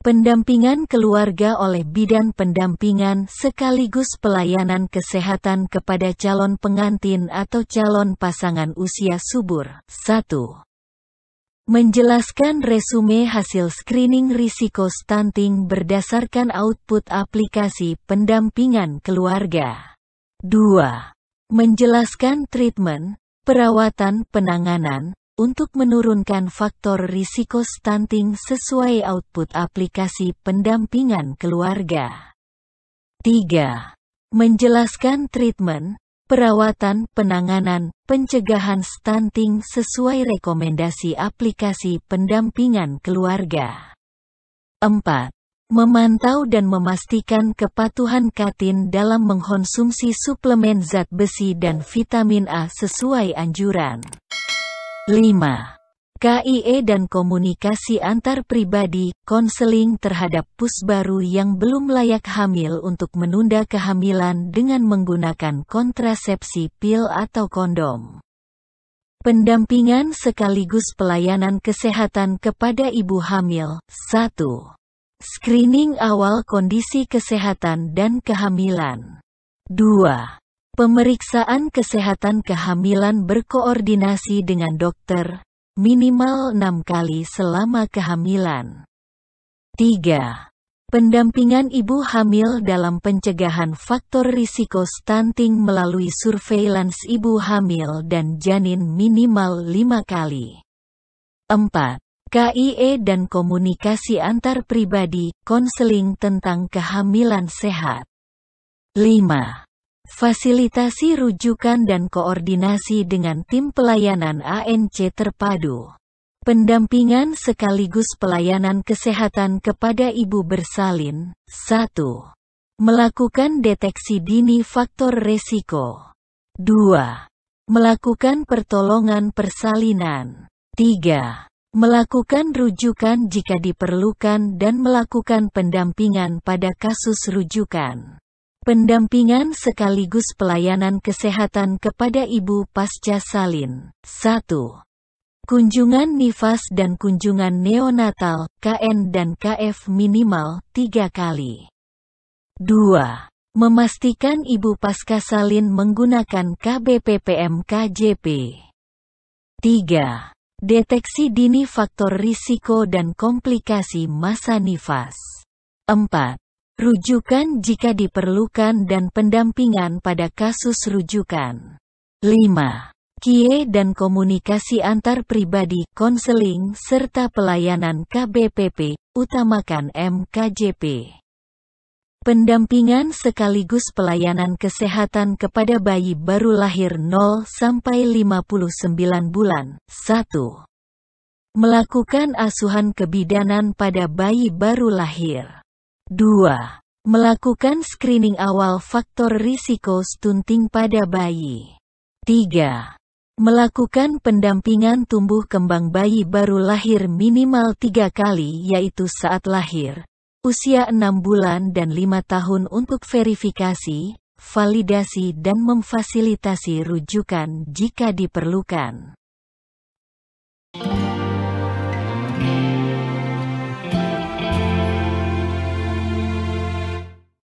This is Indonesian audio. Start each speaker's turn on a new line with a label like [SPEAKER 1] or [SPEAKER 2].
[SPEAKER 1] Pendampingan keluarga oleh bidan pendampingan sekaligus pelayanan kesehatan kepada calon pengantin atau calon pasangan usia subur. 1. Menjelaskan resume hasil screening risiko stunting berdasarkan output aplikasi pendampingan keluarga. 2. Menjelaskan treatment, perawatan penanganan, untuk menurunkan faktor risiko stunting sesuai output aplikasi pendampingan keluarga. 3. Menjelaskan treatment, perawatan, penanganan, pencegahan stunting sesuai rekomendasi aplikasi pendampingan keluarga. 4. Memantau dan memastikan kepatuhan katin dalam mengkonsumsi suplemen zat besi dan vitamin A sesuai anjuran. 5. KIE dan komunikasi antar pribadi, konseling terhadap pus baru yang belum layak hamil untuk menunda kehamilan dengan menggunakan kontrasepsi pil atau kondom. Pendampingan sekaligus pelayanan kesehatan kepada ibu hamil. 1. Screening awal kondisi kesehatan dan kehamilan. 2. Pemeriksaan kesehatan kehamilan berkoordinasi dengan dokter, minimal 6 kali selama kehamilan. 3. Pendampingan ibu hamil dalam pencegahan faktor risiko stunting melalui surveillance ibu hamil dan janin minimal 5 kali. 4. KIE dan komunikasi antar pribadi, konseling tentang kehamilan sehat. 5 fasilitasi rujukan dan koordinasi dengan tim pelayanan ANC terpadu, pendampingan sekaligus pelayanan kesehatan kepada ibu bersalin. 1. Melakukan deteksi dini faktor resiko. 2. Melakukan pertolongan persalinan. 3. Melakukan rujukan jika diperlukan dan melakukan pendampingan pada kasus rujukan. Pendampingan sekaligus pelayanan kesehatan kepada ibu pasca salin. 1. Kunjungan nifas dan kunjungan neonatal, KN dan KF minimal, 3 kali. 2. Memastikan ibu pasca salin menggunakan KBPPM KJP. 3. Deteksi dini faktor risiko dan komplikasi masa nifas. 4. Rujukan jika diperlukan dan pendampingan pada kasus rujukan. 5. KIE dan komunikasi antar pribadi, konseling, serta pelayanan KBPP, utamakan MKJP. Pendampingan sekaligus pelayanan kesehatan kepada bayi baru lahir 0 sampai 59 bulan. 1. Melakukan asuhan kebidanan pada bayi baru lahir. 2. Melakukan screening awal faktor risiko stunting pada bayi. 3. Melakukan pendampingan tumbuh kembang bayi baru lahir minimal tiga kali yaitu saat lahir, usia 6 bulan dan 5 tahun untuk verifikasi, validasi dan memfasilitasi rujukan jika diperlukan.